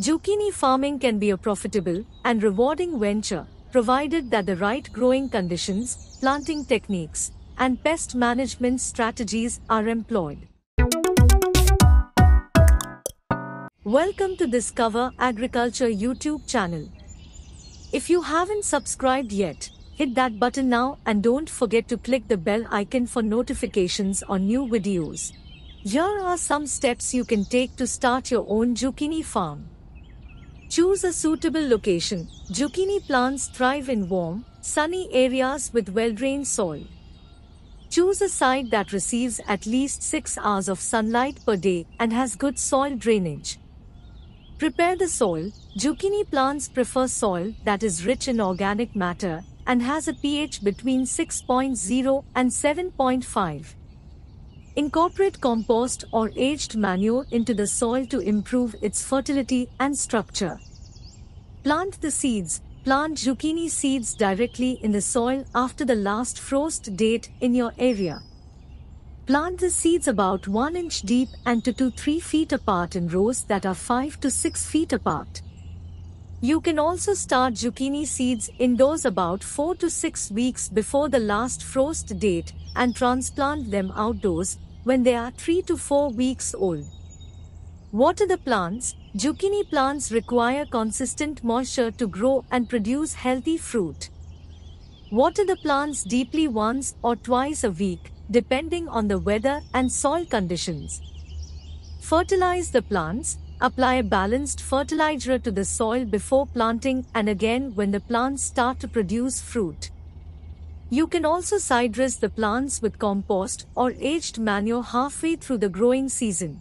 Zucchini farming can be a profitable and rewarding venture, provided that the right growing conditions, planting techniques, and pest management strategies are employed. Welcome to Discover Agriculture YouTube channel. If you haven't subscribed yet, hit that button now and don't forget to click the bell icon for notifications on new videos. Here are some steps you can take to start your own zucchini farm. Choose a suitable location. Zucchini plants thrive in warm, sunny areas with well-drained soil. Choose a site that receives at least 6 hours of sunlight per day and has good soil drainage. Prepare the soil. Zucchini plants prefer soil that is rich in organic matter and has a pH between 6.0 and 7.5. Incorporate compost or aged manure into the soil to improve its fertility and structure. Plant the seeds. Plant zucchini seeds directly in the soil after the last frost date in your area. Plant the seeds about 1 inch deep and to 2-3 feet apart in rows that are 5 to 6 feet apart. You can also start zucchini seeds indoors about 4 to 6 weeks before the last frost date and transplant them outdoors when they are 3 to 4 weeks old. Water the plants. Zucchini plants require consistent moisture to grow and produce healthy fruit. Water the plants deeply once or twice a week, depending on the weather and soil conditions. Fertilize the plants. Apply a balanced fertilizer to the soil before planting and again when the plants start to produce fruit. You can also side dress the plants with compost or aged manure halfway through the growing season.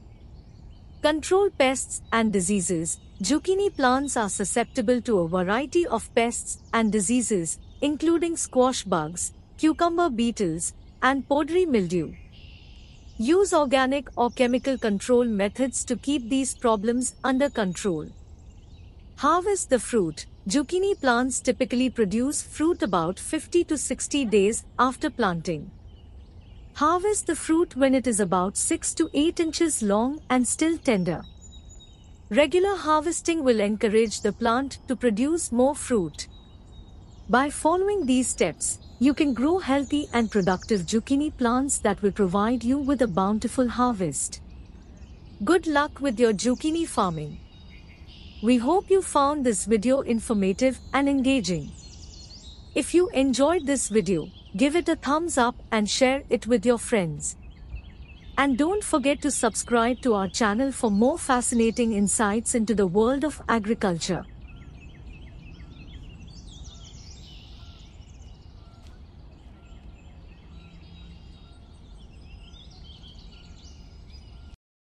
Control pests and diseases. Zucchini plants are susceptible to a variety of pests and diseases, including squash bugs, cucumber beetles, and powdery mildew. Use organic or chemical control methods to keep these problems under control. Harvest the fruit. Zucchini plants typically produce fruit about 50 to 60 days after planting. Harvest the fruit when it is about 6 to 8 inches long and still tender. Regular harvesting will encourage the plant to produce more fruit. By following these steps, you can grow healthy and productive zucchini plants that will provide you with a bountiful harvest. Good luck with your zucchini farming. We hope you found this video informative and engaging. If you enjoyed this video, give it a thumbs up and share it with your friends. And don't forget to subscribe to our channel for more fascinating insights into the world of agriculture.